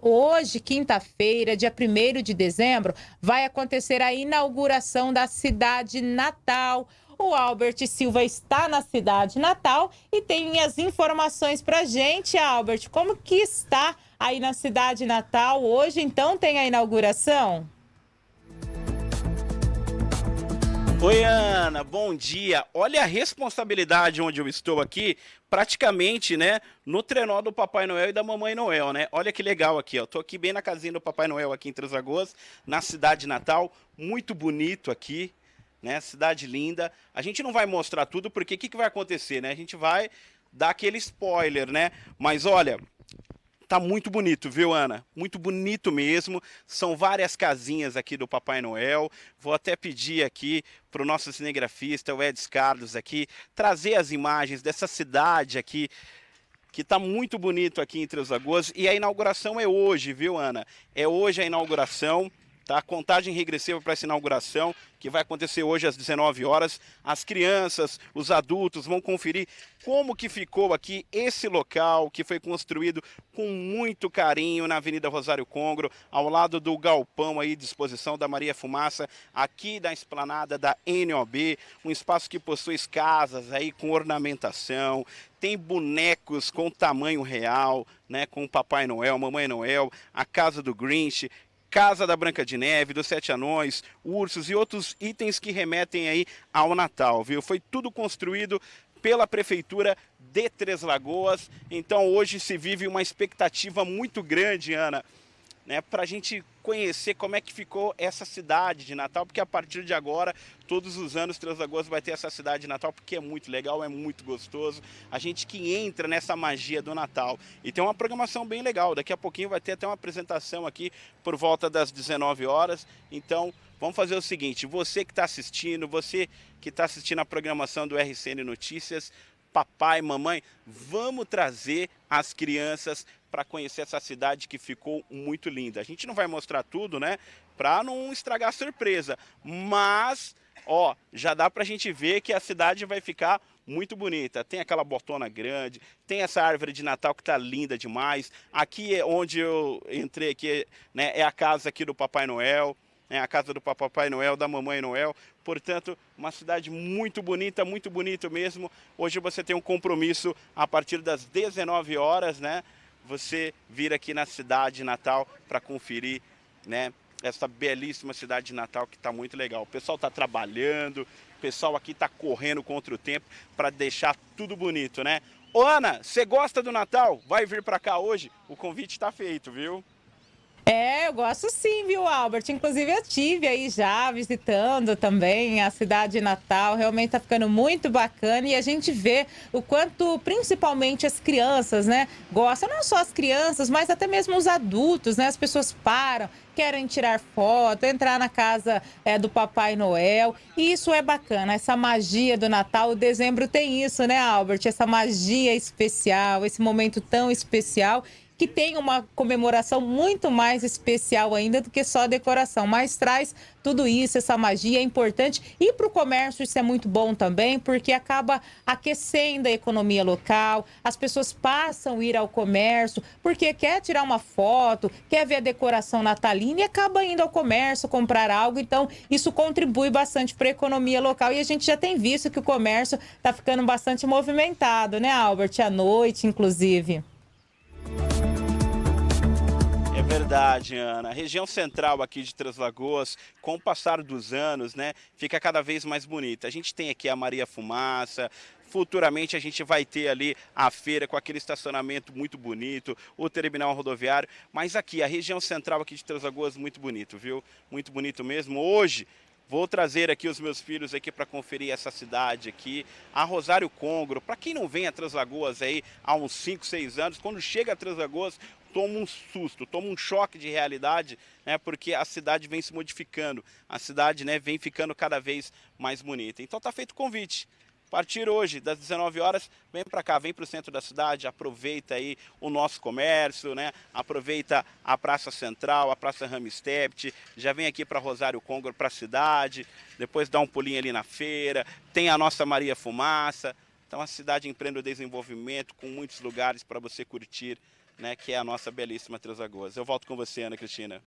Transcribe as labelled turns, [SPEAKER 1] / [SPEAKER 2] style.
[SPEAKER 1] Hoje, quinta-feira, dia 1 de dezembro, vai acontecer a inauguração da cidade natal. O Albert Silva está na cidade natal e tem as informações para gente, Albert. Como que está aí na cidade natal hoje? Então tem a inauguração?
[SPEAKER 2] Oi, Ana, bom dia. Olha a responsabilidade onde eu estou aqui, praticamente, né, no trenó do Papai Noel e da Mamãe Noel, né? Olha que legal aqui, ó. Tô aqui bem na casinha do Papai Noel aqui em Três Lagoas, na cidade natal, muito bonito aqui, né? Cidade linda. A gente não vai mostrar tudo porque o que, que vai acontecer, né? A gente vai dar aquele spoiler, né? Mas olha, Tá muito bonito, viu, Ana? Muito bonito mesmo. São várias casinhas aqui do Papai Noel. Vou até pedir aqui para o nosso cinegrafista, o Eds Carlos, aqui, trazer as imagens dessa cidade aqui que está muito bonito aqui entre os lagoas. E a inauguração é hoje, viu, Ana? É hoje a inauguração tá? Contagem regressiva para essa inauguração, que vai acontecer hoje às 19 horas. As crianças, os adultos vão conferir como que ficou aqui esse local que foi construído com muito carinho na Avenida Rosário Congro, ao lado do galpão aí de exposição da Maria Fumaça, aqui da esplanada da NOB, um espaço que possui casas aí com ornamentação, tem bonecos com tamanho real, né, com o Papai Noel, Mamãe Noel, a Casa do Grinch, Casa da Branca de Neve, dos Sete Anões, ursos e outros itens que remetem aí ao Natal, viu? Foi tudo construído pela prefeitura de Três Lagoas. Então hoje se vive uma expectativa muito grande, Ana, né, para a gente conhecer como é que ficou essa cidade de Natal, porque a partir de agora, todos os anos, Três Lagoas vai ter essa cidade de Natal, porque é muito legal, é muito gostoso. A gente que entra nessa magia do Natal. E tem uma programação bem legal. Daqui a pouquinho vai ter até uma apresentação aqui por volta das 19 horas. Então, vamos fazer o seguinte: você que está assistindo, você que está assistindo a programação do RCN Notícias, papai, mamãe, vamos trazer as crianças para conhecer essa cidade que ficou muito linda. A gente não vai mostrar tudo, né? Para não estragar a surpresa, mas ó, já dá para a gente ver que a cidade vai ficar muito bonita. Tem aquela botona grande, tem essa árvore de Natal que está linda demais. Aqui é onde eu entrei aqui, né, é a casa aqui do Papai Noel né, a casa do Papai Noel, da Mamãe Noel. Portanto, uma cidade muito bonita, muito bonito mesmo. Hoje você tem um compromisso a partir das 19 horas, né? Você vir aqui na cidade Natal para conferir, né? Essa belíssima cidade de Natal que está muito legal. O pessoal está trabalhando, o pessoal aqui está correndo contra o tempo para deixar tudo bonito, né? Ô Ana, você gosta do Natal? Vai vir para cá hoje? O convite está feito, viu?
[SPEAKER 1] É, eu gosto sim, viu, Albert? Inclusive, eu tive aí já visitando também a cidade Natal. Realmente está ficando muito bacana e a gente vê o quanto, principalmente as crianças, né, gostam. Não só as crianças, mas até mesmo os adultos, né? As pessoas param, querem tirar foto, entrar na casa é, do Papai Noel. E isso é bacana, essa magia do Natal. O dezembro tem isso, né, Albert? Essa magia especial, esse momento tão especial que tem uma comemoração muito mais especial ainda do que só decoração, mas traz tudo isso, essa magia é importante. E para o comércio isso é muito bom também, porque acaba aquecendo a economia local, as pessoas passam a ir ao comércio porque quer tirar uma foto, quer ver a decoração natalina Londrina e acaba indo ao comércio comprar algo. Então, isso contribui bastante para a economia local e a gente já tem visto que o comércio está ficando bastante movimentado, né, Albert? À noite, inclusive.
[SPEAKER 2] verdade, Ana. A região central aqui de Três Lagoas, com o passar dos anos, né, fica cada vez mais bonita. A gente tem aqui a Maria Fumaça, futuramente a gente vai ter ali a feira com aquele estacionamento muito bonito, o terminal rodoviário, mas aqui a região central aqui de Três Lagoas muito bonito, viu? Muito bonito mesmo. Hoje Vou trazer aqui os meus filhos aqui para conferir essa cidade aqui, a Rosário Congro. Para quem não vem a Translagoas aí há uns 5, 6 anos, quando chega a Translagoas, toma um susto, toma um choque de realidade, né, porque a cidade vem se modificando, a cidade né, vem ficando cada vez mais bonita. Então tá feito o convite partir hoje, das 19 horas, vem para cá, vem para o centro da cidade, aproveita aí o nosso comércio, né? Aproveita a Praça Central, a Praça Ramistept, já vem aqui para Rosário Congro, para a cidade, depois dá um pulinho ali na feira, tem a nossa Maria Fumaça. Então a cidade empreende o desenvolvimento com muitos lugares para você curtir, né, que é a nossa belíssima Três Lagoas. Eu volto com você, Ana Cristina.